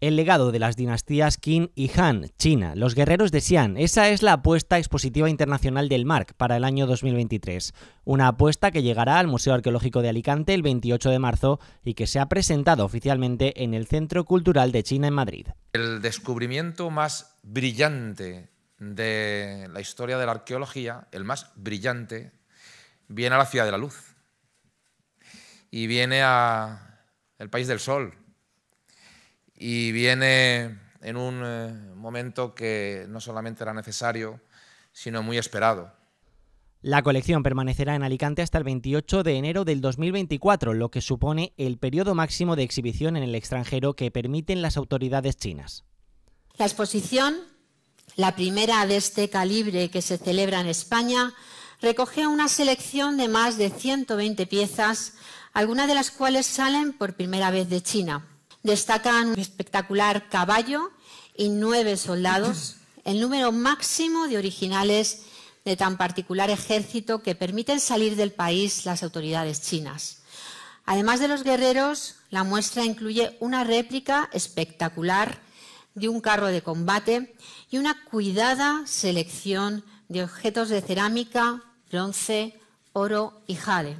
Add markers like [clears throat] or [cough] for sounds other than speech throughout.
el legado de las dinastías Qin y Han, China, los guerreros de Xi'an. Esa es la apuesta expositiva internacional del MARC para el año 2023. Una apuesta que llegará al Museo Arqueológico de Alicante el 28 de marzo y que se ha presentado oficialmente en el Centro Cultural de China en Madrid. El descubrimiento más brillante de la historia de la arqueología, el más brillante, viene a la Ciudad de la Luz y viene al País del Sol y viene en un eh, momento que no solamente era necesario, sino muy esperado. La colección permanecerá en Alicante hasta el 28 de enero del 2024, lo que supone el periodo máximo de exhibición en el extranjero que permiten las autoridades chinas. La exposición, la primera de este calibre que se celebra en España, recoge una selección de más de 120 piezas, algunas de las cuales salen por primera vez de China destacan un espectacular caballo y nueve soldados, [clears throat] el número máximo de originales de tan particular ejército que permiten salir del país las autoridades chinas. Además de los guerreros, la muestra incluye una réplica espectacular de un carro de combate y una cuidada selección de objetos de cerámica, bronce, oro y jade.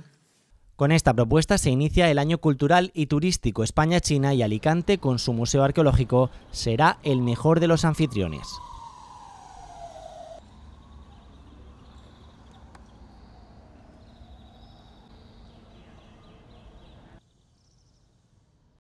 Con esta propuesta se inicia el año cultural y turístico España-China y Alicante con su museo arqueológico será el mejor de los anfitriones.